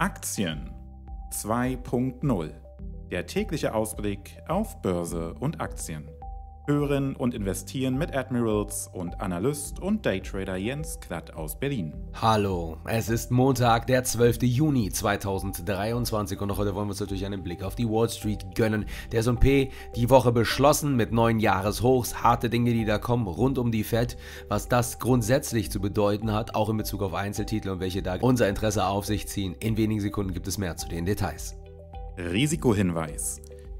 Aktien 2.0 Der tägliche Ausblick auf Börse und Aktien. Hören und Investieren mit Admirals und Analyst und Daytrader Jens Klatt aus Berlin. Hallo, es ist Montag, der 12. Juni 2023 und noch heute wollen wir uns natürlich einen Blick auf die Wall Street gönnen. Der S&P die Woche beschlossen mit neuen Jahreshochs, harte Dinge, die da kommen rund um die Fed, was das grundsätzlich zu bedeuten hat, auch in Bezug auf Einzeltitel und welche da unser Interesse auf sich ziehen. In wenigen Sekunden gibt es mehr zu den Details. Risikohinweis.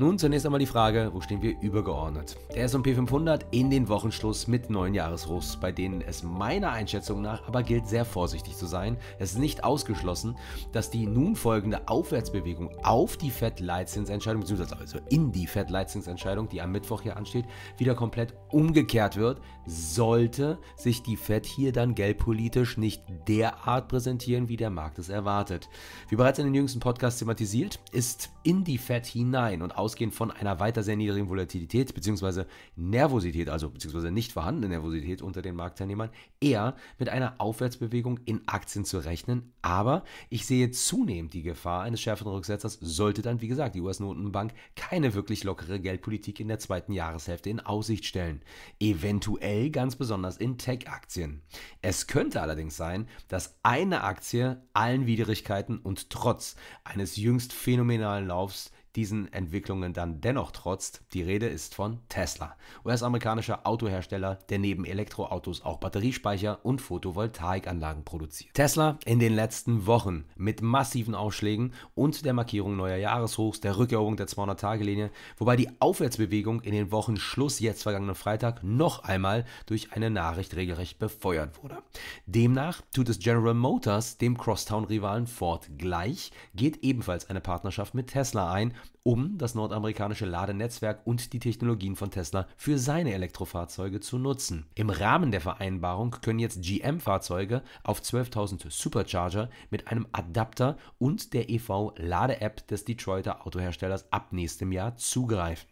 Nun zunächst einmal die Frage, wo stehen wir übergeordnet? Der S&P 500 in den Wochenschluss mit neuen Jahreshochs, bei denen es meiner Einschätzung nach aber gilt, sehr vorsichtig zu sein. Es ist nicht ausgeschlossen, dass die nun folgende Aufwärtsbewegung auf die Fed-Leitzinsentscheidung, beziehungsweise also in die Fed-Leitzinsentscheidung, die am Mittwoch hier ansteht, wieder komplett umgekehrt wird, sollte sich die Fed hier dann geldpolitisch nicht derart präsentieren, wie der Markt es erwartet. Wie bereits in den jüngsten Podcasts thematisiert, ist in die Fed hinein und aus ausgehend von einer weiter sehr niedrigen Volatilität bzw. Nervosität, also bzw. nicht vorhandene Nervosität unter den Marktteilnehmern, eher mit einer Aufwärtsbewegung in Aktien zu rechnen. Aber ich sehe zunehmend die Gefahr eines schärferen Rücksetzers, sollte dann, wie gesagt, die US-Notenbank keine wirklich lockere Geldpolitik in der zweiten Jahreshälfte in Aussicht stellen. Eventuell ganz besonders in Tech-Aktien. Es könnte allerdings sein, dass eine Aktie allen Widrigkeiten und trotz eines jüngst phänomenalen Laufs diesen Entwicklungen dann dennoch trotzt. Die Rede ist von Tesla, US-amerikanischer Autohersteller, der neben Elektroautos auch Batteriespeicher und Photovoltaikanlagen produziert. Tesla in den letzten Wochen mit massiven Aufschlägen und der Markierung neuer Jahreshochs, der Rückeroberung der 200-Tage-Linie, wobei die Aufwärtsbewegung in den Wochen Schluss jetzt vergangenen Freitag noch einmal durch eine Nachricht regelrecht befeuert wurde. Demnach tut es General Motors dem Crosstown-Rivalen Ford gleich, geht ebenfalls eine Partnerschaft mit Tesla ein um das nordamerikanische Ladenetzwerk und die Technologien von Tesla für seine Elektrofahrzeuge zu nutzen. Im Rahmen der Vereinbarung können jetzt GM-Fahrzeuge auf 12.000 Supercharger mit einem Adapter und der EV-Lade-App des Detroiter Autoherstellers ab nächstem Jahr zugreifen.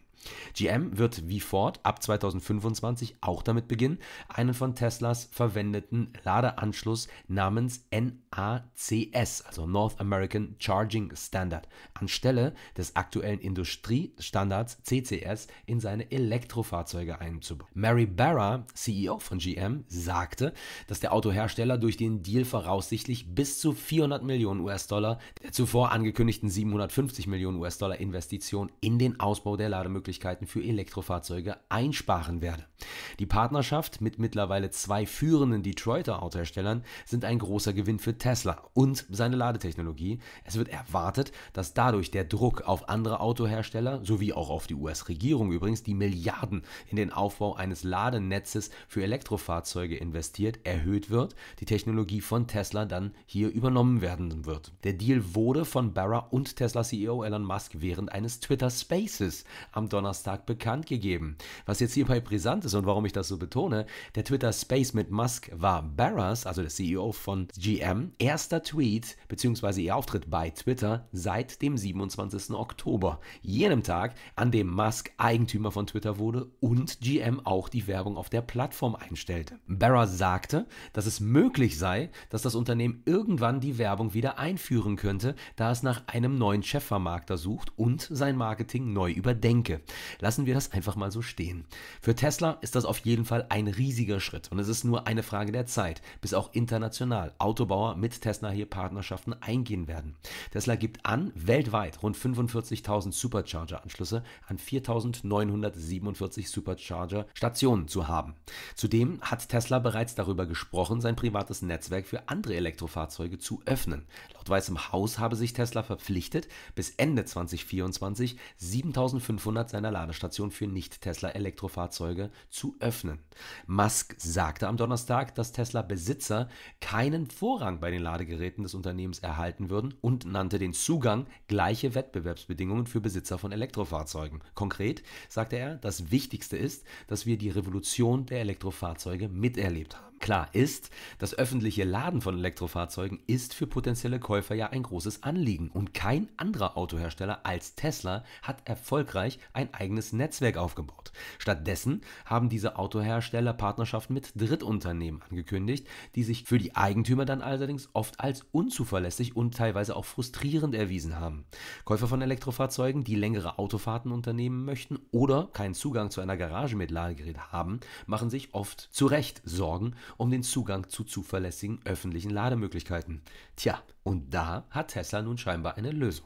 GM wird wie Ford ab 2025 auch damit beginnen, einen von Teslas verwendeten Ladeanschluss namens NACS, also North American Charging Standard, anstelle des aktuellen Industriestandards CCS in seine Elektrofahrzeuge einzubauen. Mary Barra, CEO von GM, sagte, dass der Autohersteller durch den Deal voraussichtlich bis zu 400 Millionen US-Dollar der zuvor angekündigten 750 Millionen US-Dollar Investition in den Ausbau der Lademöglichkeiten Lademöglichkeiten für Elektrofahrzeuge einsparen werde. Die Partnerschaft mit mittlerweile zwei führenden Detroiter Autoherstellern sind ein großer Gewinn für Tesla und seine Ladetechnologie. Es wird erwartet, dass dadurch der Druck auf andere Autohersteller sowie auch auf die US-Regierung übrigens, die Milliarden in den Aufbau eines Ladenetzes für Elektrofahrzeuge investiert, erhöht wird, die Technologie von Tesla dann hier übernommen werden wird. Der Deal wurde von Barra und Tesla CEO Elon Musk während eines Twitter Spaces am Deutschen Donnerstag bekannt gegeben. Was jetzt hierbei brisant ist und warum ich das so betone, der Twitter Space mit Musk war Barras, also der CEO von GM, erster Tweet bzw. ihr Auftritt bei Twitter seit dem 27. Oktober, jenem Tag, an dem Musk Eigentümer von Twitter wurde und GM auch die Werbung auf der Plattform einstellte. Barras sagte, dass es möglich sei, dass das Unternehmen irgendwann die Werbung wieder einführen könnte, da es nach einem neuen Chefvermarkter sucht und sein Marketing neu überdenke. Lassen wir das einfach mal so stehen. Für Tesla ist das auf jeden Fall ein riesiger Schritt und es ist nur eine Frage der Zeit, bis auch international Autobauer mit Tesla hier Partnerschaften eingehen werden. Tesla gibt an, weltweit rund 45.000 Supercharger-Anschlüsse an 4.947 Supercharger-Stationen zu haben. Zudem hat Tesla bereits darüber gesprochen, sein privates Netzwerk für andere Elektrofahrzeuge zu öffnen. Laut Weißem Haus habe sich Tesla verpflichtet, bis Ende 2024 7.500 seiner einer Ladestation für Nicht-Tesla-Elektrofahrzeuge zu öffnen. Musk sagte am Donnerstag, dass Tesla-Besitzer keinen Vorrang bei den Ladegeräten des Unternehmens erhalten würden und nannte den Zugang gleiche Wettbewerbsbedingungen für Besitzer von Elektrofahrzeugen. Konkret sagte er, das Wichtigste ist, dass wir die Revolution der Elektrofahrzeuge miterlebt haben. Klar ist, das öffentliche Laden von Elektrofahrzeugen ist für potenzielle Käufer ja ein großes Anliegen und kein anderer Autohersteller als Tesla hat erfolgreich ein eigenes Netzwerk aufgebaut. Stattdessen haben diese Autohersteller Partnerschaften mit Drittunternehmen angekündigt, die sich für die Eigentümer dann allerdings oft als unzuverlässig und teilweise auch frustrierend erwiesen haben. Käufer von Elektrofahrzeugen, die längere Autofahrten unternehmen möchten oder keinen Zugang zu einer Garage mit Ladegerät haben, machen sich oft zu Recht Sorgen um den Zugang zu zuverlässigen öffentlichen Lademöglichkeiten. Tja, und da hat Tesla nun scheinbar eine Lösung.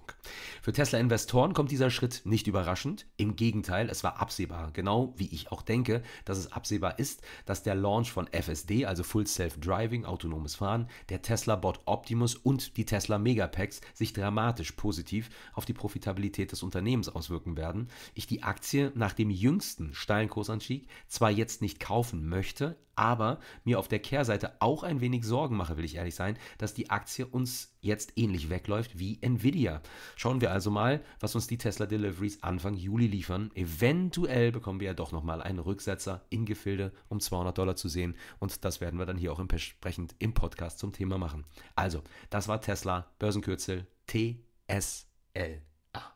Für Tesla-Investoren kommt dieser Schritt nicht überraschend. Im Gegenteil, es war absehbar, genau wie ich auch denke, dass es absehbar ist, dass der Launch von FSD, also Full Self-Driving, autonomes Fahren, der Tesla-Bot Optimus und die Tesla Megapacks sich dramatisch positiv auf die Profitabilität des Unternehmens auswirken werden. Ich die Aktie nach dem jüngsten steilen Kursanstieg zwar jetzt nicht kaufen möchte, aber mir auf der Kehrseite auch ein wenig Sorgen mache, will ich ehrlich sein, dass die Aktie uns jetzt ähnlich wegläuft wie Nvidia. Schauen wir also mal, was uns die Tesla Deliveries Anfang Juli liefern. Eventuell bekommen wir ja doch nochmal einen Rücksetzer in Gefilde um 200 Dollar zu sehen und das werden wir dann hier auch entsprechend im Podcast zum Thema machen. Also, das war Tesla, Börsenkürzel TSLA.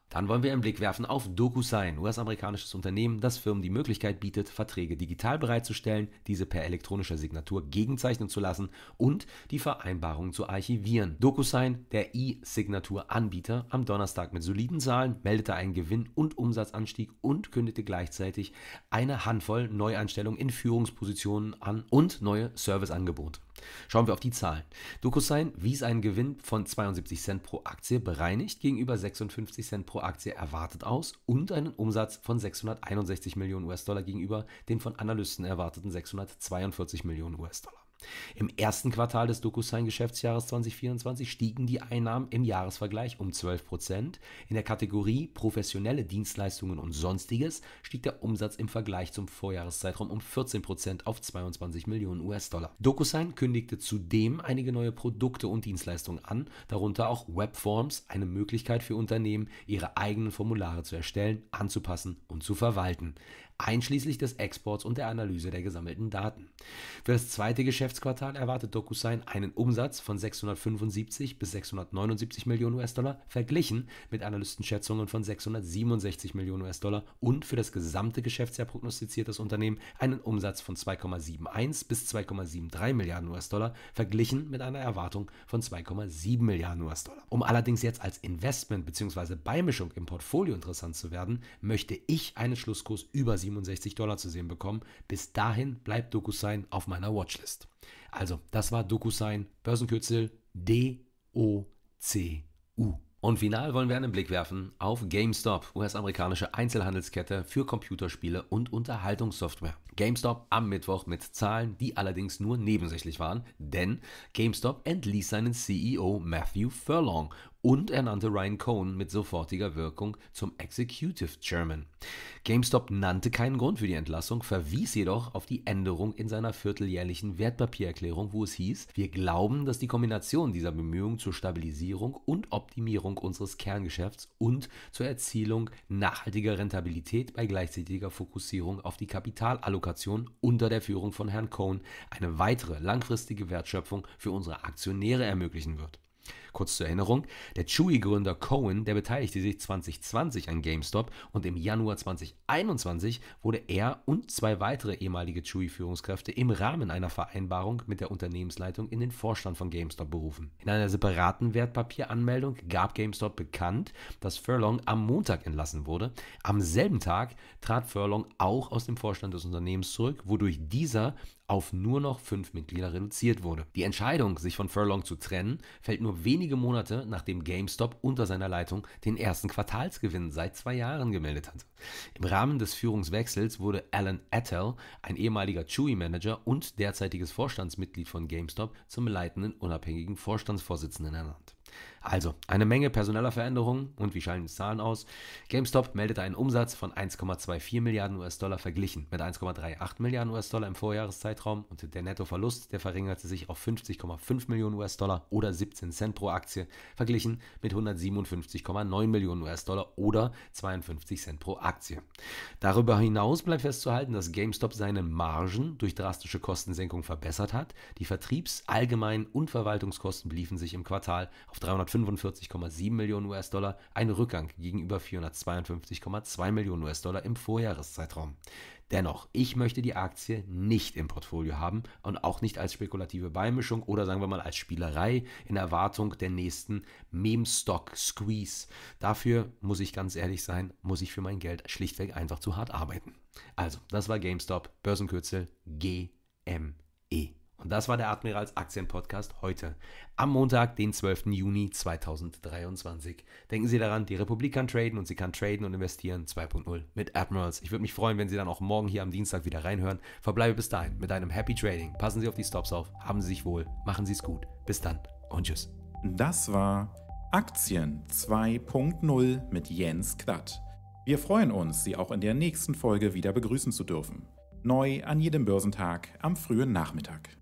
Dann wollen wir einen Blick werfen auf DocuSign, US-amerikanisches Unternehmen, das Firmen die Möglichkeit bietet, Verträge digital bereitzustellen, diese per elektronischer Signatur gegenzeichnen zu lassen und die Vereinbarungen zu archivieren. DocuSign, der E-Signatur-Anbieter, am Donnerstag mit soliden Zahlen meldete einen Gewinn- und Umsatzanstieg und kündigte gleichzeitig eine Handvoll Neueinstellungen in Führungspositionen an und neue Serviceangebote. Schauen wir auf die Zahlen. DocuSign wies einen Gewinn von 72 Cent pro Aktie bereinigt gegenüber 56 Cent pro pro Aktie erwartet aus und einen Umsatz von 661 Millionen US-Dollar gegenüber den von Analysten erwarteten 642 Millionen US-Dollar. Im ersten Quartal des DocuSign-Geschäftsjahres 2024 stiegen die Einnahmen im Jahresvergleich um 12 Prozent. In der Kategorie professionelle Dienstleistungen und Sonstiges stieg der Umsatz im Vergleich zum Vorjahreszeitraum um 14 Prozent auf 22 Millionen US-Dollar. DocuSign kündigte zudem einige neue Produkte und Dienstleistungen an, darunter auch Webforms, eine Möglichkeit für Unternehmen, ihre eigenen Formulare zu erstellen, anzupassen und zu verwalten einschließlich des Exports und der Analyse der gesammelten Daten. Für das zweite Geschäftsquartal erwartet DocuSign einen Umsatz von 675 bis 679 Millionen US-Dollar, verglichen mit Analystenschätzungen von 667 Millionen US-Dollar und für das gesamte Geschäftsjahr prognostiziert das Unternehmen einen Umsatz von 2,71 bis 2,73 Milliarden US-Dollar, verglichen mit einer Erwartung von 2,7 Milliarden US-Dollar. Um allerdings jetzt als Investment bzw. Beimischung im Portfolio interessant zu werden, möchte ich einen Schlusskurs über 7 67 Dollar zu sehen bekommen. Bis dahin bleibt DocuSign auf meiner Watchlist. Also, das war DocuSign, Börsenkürzel D-O-C-U. Und final wollen wir einen Blick werfen auf GameStop, US-amerikanische Einzelhandelskette für Computerspiele und Unterhaltungssoftware. GameStop am Mittwoch mit Zahlen, die allerdings nur nebensächlich waren, denn GameStop entließ seinen CEO Matthew Furlong und ernannte Ryan Cohn mit sofortiger Wirkung zum Executive Chairman. GameStop nannte keinen Grund für die Entlassung, verwies jedoch auf die Änderung in seiner vierteljährlichen Wertpapiererklärung, wo es hieß, wir glauben, dass die Kombination dieser Bemühungen zur Stabilisierung und Optimierung unseres Kerngeschäfts und zur Erzielung nachhaltiger Rentabilität bei gleichzeitiger Fokussierung auf die Kapitalallokation unter der Führung von Herrn Cohn eine weitere langfristige Wertschöpfung für unsere Aktionäre ermöglichen wird. Kurz zur Erinnerung, der Chewy-Gründer Cohen, der beteiligte sich 2020 an GameStop und im Januar 2021 wurde er und zwei weitere ehemalige Chewy-Führungskräfte im Rahmen einer Vereinbarung mit der Unternehmensleitung in den Vorstand von GameStop berufen. In einer separaten Wertpapieranmeldung gab GameStop bekannt, dass Furlong am Montag entlassen wurde. Am selben Tag trat Furlong auch aus dem Vorstand des Unternehmens zurück, wodurch dieser auf nur noch fünf Mitglieder reduziert wurde. Die Entscheidung, sich von Furlong zu trennen, fällt nur wenig wenige Monate nachdem GameStop unter seiner Leitung den ersten Quartalsgewinn seit zwei Jahren gemeldet hatte. Im Rahmen des Führungswechsels wurde Alan Attell, ein ehemaliger Chewy-Manager und derzeitiges Vorstandsmitglied von GameStop, zum leitenden unabhängigen Vorstandsvorsitzenden ernannt. Also eine Menge personeller Veränderungen und wie schallen die Zahlen aus? GameStop meldete einen Umsatz von 1,24 Milliarden US-Dollar verglichen mit 1,38 Milliarden US-Dollar im Vorjahreszeitraum und der Nettoverlust, der verringerte sich auf 50,5 Millionen US-Dollar oder 17 Cent pro Aktie verglichen mit 157,9 Millionen US-Dollar oder 52 Cent pro Aktie. Darüber hinaus bleibt festzuhalten, dass GameStop seine Margen durch drastische Kostensenkung verbessert hat. Die Vertriebs-, Allgemein- und Verwaltungskosten beliefen sich im Quartal auf 300 445,7 Millionen US-Dollar, ein Rückgang gegenüber 452,2 Millionen US-Dollar im Vorjahreszeitraum. Dennoch, ich möchte die Aktie nicht im Portfolio haben und auch nicht als spekulative Beimischung oder sagen wir mal als Spielerei in Erwartung der nächsten Meme-Stock-Squeeze. Dafür muss ich ganz ehrlich sein, muss ich für mein Geld schlichtweg einfach zu hart arbeiten. Also, das war GameStop, Börsenkürzel GME. Und das war der Admirals Aktien Podcast heute, am Montag, den 12. Juni 2023. Denken Sie daran, die Republik kann traden und sie kann traden und investieren 2.0 mit Admirals. Ich würde mich freuen, wenn Sie dann auch morgen hier am Dienstag wieder reinhören. Verbleibe bis dahin mit einem Happy Trading. Passen Sie auf die Stops auf, haben Sie sich wohl, machen Sie es gut. Bis dann und tschüss. Das war Aktien 2.0 mit Jens Klatt. Wir freuen uns, Sie auch in der nächsten Folge wieder begrüßen zu dürfen. Neu an jedem Börsentag am frühen Nachmittag.